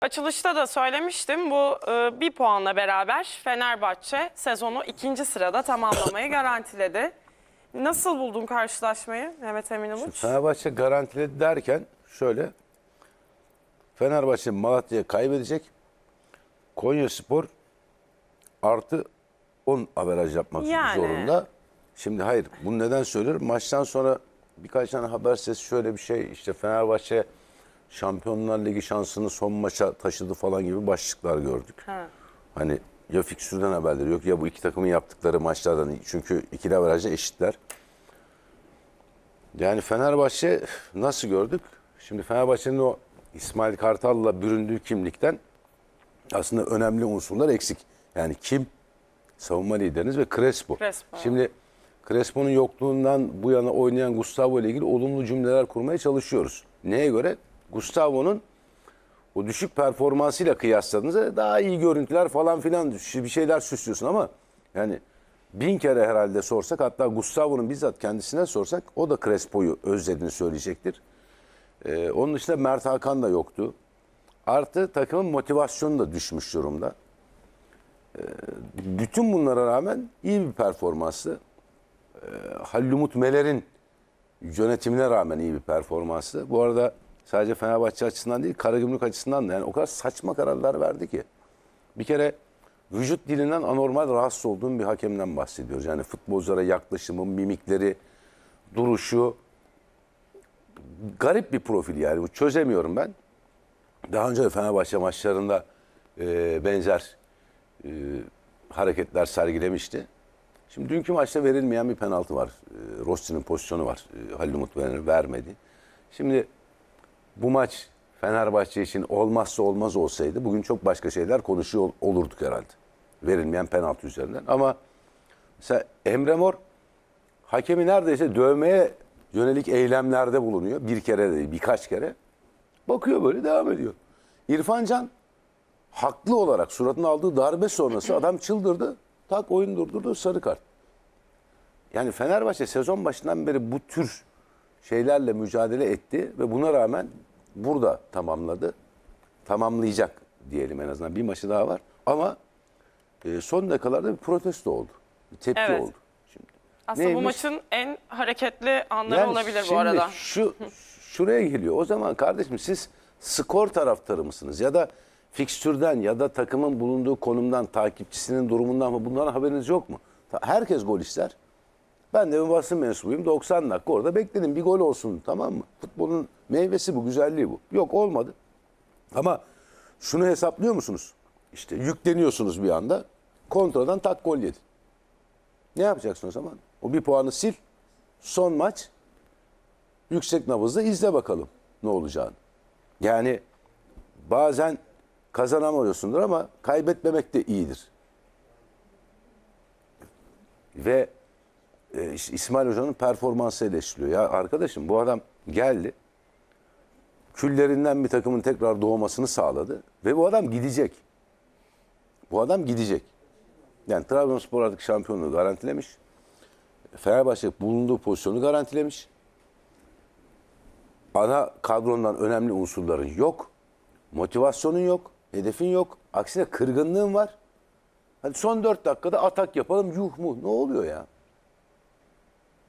Açılışta da söylemiştim bu e, bir puanla beraber Fenerbahçe sezonu ikinci sırada tamamlamayı garantiledi. Nasıl buldun karşılaşmayı Mehmet Emin Uluç? Fenerbahçe garantiledi derken şöyle Fenerbahçe Malatya'ya kaybedecek. Konya Spor artı 10 averaj yapmak Yani. zorunda. Şimdi hayır bunu neden söylüyorum? Maçtan sonra birkaç tane haber sesi şöyle bir şey işte Fenerbahçe Şampiyonlar Ligi şansını son maça taşıdı falan gibi başlıklar gördük. Ha. Hani ya fikstürden haberleri yok ya bu iki takımın yaptıkları maçlardan. Çünkü ikili averajda eşitler. Yani Fenerbahçe nasıl gördük? Şimdi Fenerbahçe'nin o İsmail Kartal'la büründüğü kimlikten aslında önemli unsurlar eksik. Yani kim? Savunma lideriniz ve Crespo. Crespo. Şimdi Crespo'nun yokluğundan bu yana oynayan Gustavo ile ilgili olumlu cümleler kurmaya çalışıyoruz. Neye göre? Gustavo'nun o düşük performansıyla kıyasladığınızda daha iyi görüntüler falan filan bir şeyler süslüyorsun ama yani bin kere herhalde sorsak hatta Gustavo'nun bizzat kendisine sorsak o da Crespo'yu özlediğini söyleyecektir. Ee, onun dışında Mert Hakan da yoktu. Artı takımın motivasyonu da düşmüş durumda. Ee, bütün bunlara rağmen iyi bir performansı. Ee, Halil Umut Meler'in yönetimine rağmen iyi bir performansı. Bu arada Sadece Fenerbahçe açısından değil, Karagümrük açısından da. Yani o kadar saçma kararlar verdi ki. Bir kere vücut dilinden anormal rahatsız olduğum bir hakemden bahsediyoruz. Yani futbolculara yaklaşımı, mimikleri, duruşu garip bir profil yani. Bu çözemiyorum ben. Daha önce de Fenerbahçe maçlarında e, benzer e, hareketler sergilemişti. Şimdi dünkü maçta verilmeyen bir penaltı var. E, Rossi'nin pozisyonu var. E, Halil Umut Vener'i vermedi. Şimdi bu maç Fenerbahçe için olmazsa olmaz olsaydı bugün çok başka şeyler konuşuyor olurduk herhalde. Verilmeyen penaltı üzerinden. Ama mesela Emre Mor hakemi neredeyse dövmeye yönelik eylemlerde bulunuyor. Bir kere değil birkaç kere. Bakıyor böyle devam ediyor. İrfan Can haklı olarak suratına aldığı darbe sonrası adam çıldırdı. Tak oyun durdurdu sarı kart. Yani Fenerbahçe sezon başından beri bu tür şeylerle mücadele etti ve buna rağmen burada tamamladı. Tamamlayacak diyelim en azından. Bir maçı daha var ama e, son dakikalarda bir protesto oldu. Bir tepki Evet. oldu. Şimdi Aslında bu maçın en hareketli anları Yani olabilir bu arada. Şu şuraya geliyor. O zaman kardeşim siz skor taraftarı mısınız ya da fikstürden ya da takımın bulunduğu konumdan, takipçisinin durumundan mı bunların haberiniz yok mu? Herkes gol ister. Ben de bir basın mensubuyum. 90 dakika orada bekledim. Bir gol olsun tamam mı? Futbolun meyvesi bu, güzelliği bu. Yok olmadı. Ama şunu hesaplıyor musunuz? İşte yükleniyorsunuz bir anda. Kontradan tak gol yedi. Ne yapacaksın o zaman? O bir puanı sil. Son maç yüksek nabızla izle bakalım ne olacağını. Yani bazen kazanamıyorsundur ama kaybetmemek de iyidir. Ve e, İsmail Hoca'nın performansı eleştiriliyor. Ya arkadaşım bu adam geldi. Küllerinden bir takımın tekrar doğmasını sağladı. Ve bu adam gidecek. Bu adam gidecek. Yani Trabzonspor artık şampiyonluğu garantilemiş. Fenerbahçe bulunduğu pozisyonu garantilemiş. Ana kadrondan önemli unsurların yok. Motivasyonun yok. Hedefin yok. Aksine kırgınlığın var. Hani son 4 dakikada atak yapalım yuh mu ne oluyor ya?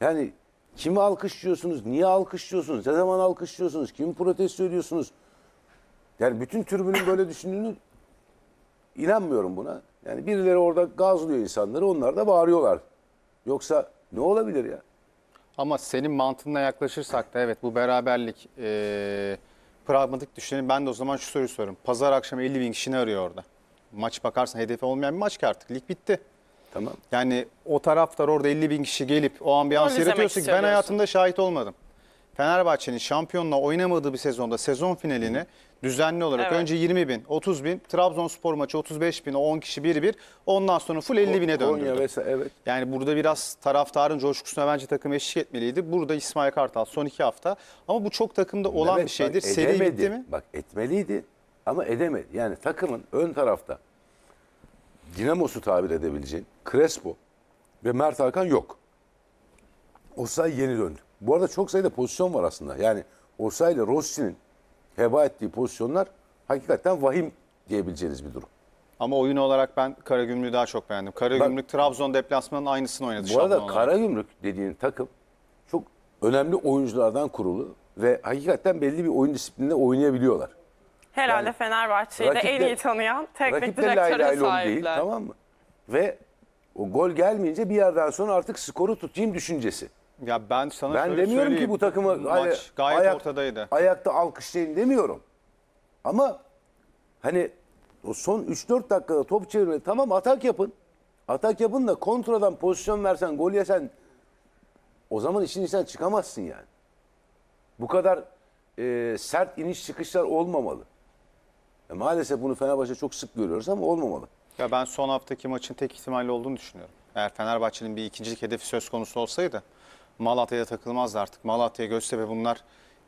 Yani kimi alkışlıyorsunuz? Niye alkışlıyorsunuz? Ne zaman alkışlıyorsunuz? Kim protesto ediyorsunuz? Yani bütün türbünün böyle düşündüğünü inanmıyorum buna. Yani birileri orada gazlıyor insanları. Onlar da bağırıyorlar. Yoksa ne olabilir ya? Ama senin mantığına yaklaşırsak da evet bu beraberlik e, pragmatik düşünelim. Ben de o zaman şu soruyu soruyorum. Pazar akşamı 50 bin kişini arıyor orada. Maç bakarsan hedefi olmayan bir maç ki artık. Lig bitti. Tamam. Yani o taraftar orada 50 bin kişi gelip o ambiyansı Onu yaratıyorsa ben hayatımda şahit olmadım. Fenerbahçe'nin şampiyonla oynamadığı bir sezonda sezon finalini düzenli olarak evet. önce 20 bin, 30 bin, Trabzonspor maçı 35 bin, 10 kişi 1-1. Ondan sonra full 50 bine döndürdü. Konya vesaire, evet. Yani burada biraz taraftarın coşkusuna bence takım eşlik etmeliydi. Burada İsmail Kartal son iki hafta. Ama bu çok takımda olan evet, bir şeydir. Bak, Seri bitti mi? Bak etmeliydi ama edemedi. Yani takımın ön tarafta dinamosu tabir edebileceğin Crespo ve Mert Hakan yok. Osay yeni döndü. Bu arada çok sayıda pozisyon var aslında. Yani Osay ile Rossi'nin heba ettiği pozisyonlar hakikaten vahim diyebileceğiniz bir durum. Ama oyun olarak ben Karagümrük'ü daha çok beğendim. Karagümrük ben, Trabzon deplasmanının aynısını oynadı. Bu arada Karagümrük dediğin takım çok önemli oyunculardan kurulu ve hakikaten belli bir oyun disiplinde oynayabiliyorlar. Herhalde yani, Fenerbahçe'yi de en iyi tanıyan teknik direktörün sahipler. Değil, tamam mı? Ve o gol gelmeyince bir yerden sonra artık skoru tutayım düşüncesi. Ya ben sana ben şöyle demiyorum ki bu takımı maç gayet ayak, ortadaydı. Ayakta alkışlayın demiyorum. Ama hani o son 3-4 dakikada top çevirme tamam atak yapın. Atak yapın da kontradan pozisyon versen, gol yesen o zaman işin içinden çıkamazsın yani. Bu kadar e, sert iniş çıkışlar olmamalı. E, maalesef bunu Fenerbahçe çok sık görüyoruz ama olmamalı. Ya ben son haftaki maçın tek ihtimalli olduğunu düşünüyorum. Eğer Fenerbahçe'nin bir ikincilik hedefi söz konusu olsaydı Malatya'ya takılmazdı artık. Malatya, Göztepe bunlar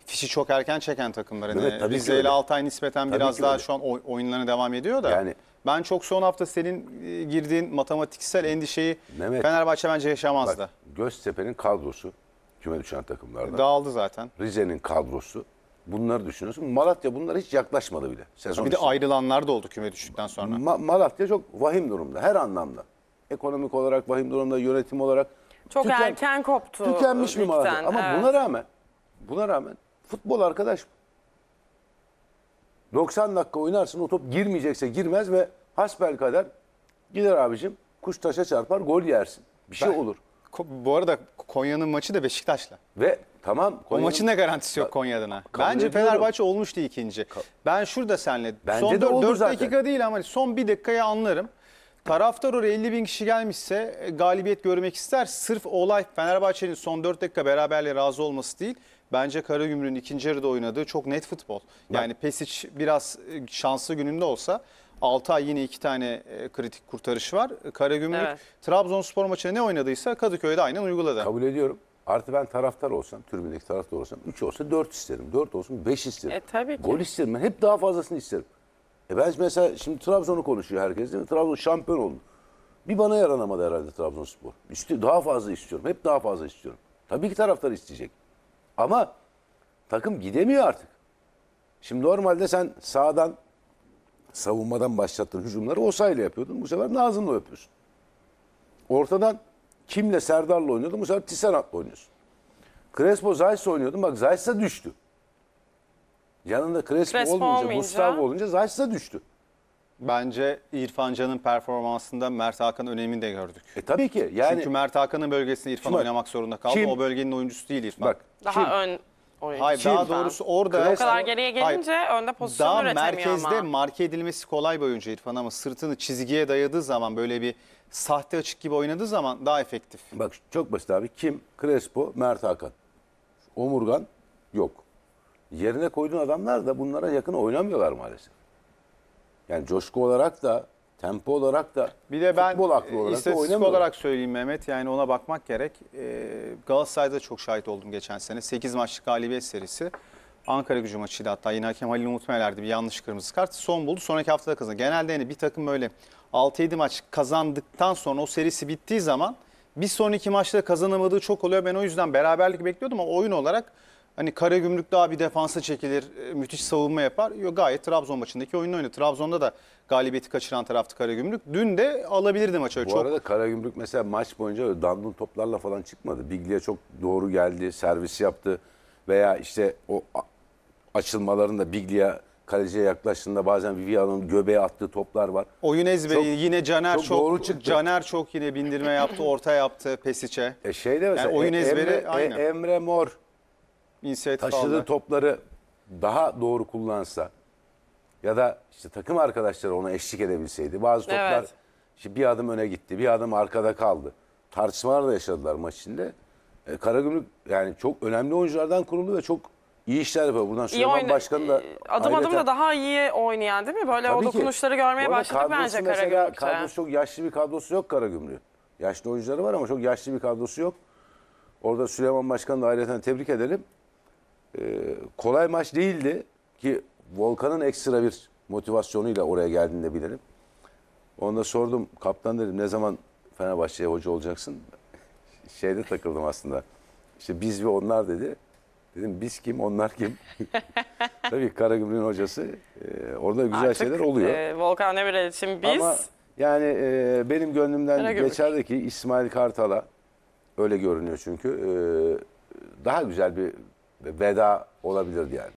fişi çok erken çeken takımlar. Yani evet, Rize ile Altay nispeten tabii biraz daha öyle. şu an oyunlarına devam ediyor da. Yani ben çok son hafta senin e, girdiğin matematiksel endişeyi Mehmet, Fenerbahçe bence yaşamazdı. Bak, Göztepe'nin kadrosu küme düşen takımlardan. Dağıldı zaten. Rize'nin kadrosu Bunları düşünüyorsun. Malatya bunlara hiç yaklaşmadı bile. Sezon bir de ayrılanlar da oldu küme düştükten sonra. Ma- Malatya çok vahim durumda her anlamda. Ekonomik olarak vahim durumda, yönetim olarak. Çok Tüken- erken koptu. Tükenmiş mi Malatya. Ama evet. buna rağmen, buna rağmen futbol arkadaş. 90 dakika oynarsın o top girmeyecekse girmez ve hasbel kadar gider abicim kuş taşa çarpar gol yersin. Bir şey Ben- olur. Bu arada Konya'nın maçı da Beşiktaş'la. Ve Tamam. O maçın da garantisi yok Konya'dan ha. Bence Fenerbahçe olmuştu ikinci. Ben şurada senle Bence son de dört- olur zaten. dakika değil ama hani son bir dakikayı anlarım. Taraftar oraya 50 bin kişi gelmişse e, galibiyet görmek ister. Sırf olay Fenerbahçe'nin son 4 dakika beraberle razı olması değil. Bence Karagümrük'ün ikinci yarıda oynadığı çok net futbol. Yani Pesic biraz e, şanslı gününde olsa ay yine iki tane e, kritik kurtarış var. Karagümrük Evet. Trabzonspor maçında ne oynadıysa Kadıköy'de aynen uyguladı. Kabul ediyorum. Artı ben taraftar olsam, tribündeki taraftar olsam 3 olsa 4 isterim. 4 olsun 5 isterim. E, tabii ki. Gol isterim. Ben hep daha fazlasını isterim. E ben mesela şimdi Trabzon'u konuşuyor herkes değil mi? Trabzon şampiyon oldu. Bir bana yaranamadı herhalde Trabzonspor. İşte daha fazla istiyorum. Hep daha fazla istiyorum. Tabii ki taraftar isteyecek. Ama takım gidemiyor artık. Şimdi normalde sen sağdan savunmadan başlattığın hücumları o sayıyla yapıyordun. Bu sefer Nazım'la yapıyorsun. Ortadan Kimle Serdar'la oynuyordun? Bu sefer Tisanat'la oynuyorsun. Crespo Zayt'la oynuyordun. Bak Zayt'sa düştü. Yanında Crespo, Crespo olmayınca, olmayınca, Gustavo olunca Zayt'sa düştü. Bence İrfan Can'ın performansında Mert Hakan önemini de gördük. E tabii ki. Yani Çünkü Mert Hakan'ın bölgesinde İrfan kim, oynamak zorunda kaldı. Kim, o bölgenin oyuncusu değil İrfan. Bak, Daha kim, ön oraya. Hayır Kim? daha doğrusu orada O kadar geriye gelince önde pozisyon daha üretemiyor merkezde ama. marke edilmesi kolay bir oyuncu İrfan ama sırtını çizgiye dayadığı zaman böyle bir sahte açık gibi oynadığı zaman daha efektif. Bak çok basit abi. Kim? Crespo, Mert Hakan. Omurgan yok. Yerine koyduğun adamlar da bunlara yakın oynamıyorlar maalesef. Yani coşku olarak da tempo olarak da bir de ben futbol aklı olarak istatistik olarak söyleyeyim Mehmet yani ona bakmak gerek. E, Galatasaray'da çok şahit oldum geçen sene. 8 maçlık galibiyet serisi. Ankara gücü maçıydı hatta yine hakem Halil Umut bir yanlış kırmızı kart. Son buldu sonraki haftada kazandı. Genelde hani bir takım böyle 6-7 maç kazandıktan sonra o serisi bittiği zaman bir sonraki maçta kazanamadığı çok oluyor. Ben o yüzden beraberlik bekliyordum ama oyun olarak Hani Karagümrük daha bir defansa çekilir, e, müthiş savunma yapar. Yo, gayet Trabzon maçındaki oyunu oynadı. Trabzon'da da galibiyeti kaçıran taraftı Karagümrük. Dün de alabilirdi maçı. Bu çok... arada Karagümrük mesela maç boyunca öyle dandun toplarla falan çıkmadı. Biglia çok doğru geldi, servisi yaptı. Veya işte o açılmalarında Biglia kaleciye yaklaştığında bazen Vivian'ın göbeğe attığı toplar var. Oyun ezberi çok, yine Caner çok, çok doğru çıktı. Caner çok yine bindirme yaptı, orta yaptı Pesiç'e. E şey de mesela yani oyun e, ezberi Emre, e, aynı. Emre Mor İnsiyet taşıdığı faullar. topları daha doğru kullansa ya da işte takım arkadaşları ona eşlik edebilseydi. Bazı toplar Evet. işte bir adım öne gitti, bir adım arkada kaldı. Tartışmalar da yaşadılar maç içinde. E, Karagümrük yani çok önemli oyunculardan kurulu ve çok iyi işler yapıyor. Buradan İyi Süleyman oyna- da e, adım adım da daha iyi oynayan değil mi? Böyle o Tabii ki. dokunuşları görmeye Bu arada bence Karagümrük'te. Kadrosu çok yaşlı bir kadrosu yok Karagümrük. Yaşlı oyuncuları var ama çok yaşlı bir kadrosu yok. Orada Süleyman Başkan'ı da ayrıca tebrik edelim. Ee, kolay maç değildi ki Volkan'ın ekstra bir motivasyonuyla oraya geldiğini de bilirim. Onda sordum kaptan dedim ne zaman Fenerbahçe'ye hoca olacaksın? Şeyde takıldım aslında. İşte biz ve onlar dedi. Dedim biz kim onlar kim? Tabii Karagümrük'ün hocası. Ee, orada güzel Artık, şeyler oluyor. E, Volkan Demirel için biz. Ama yani e, benim gönlümden Karagümrük. geçerdi ki İsmail Kartal'a öyle görünüyor çünkü. E, daha güzel bir veda olabilir yani.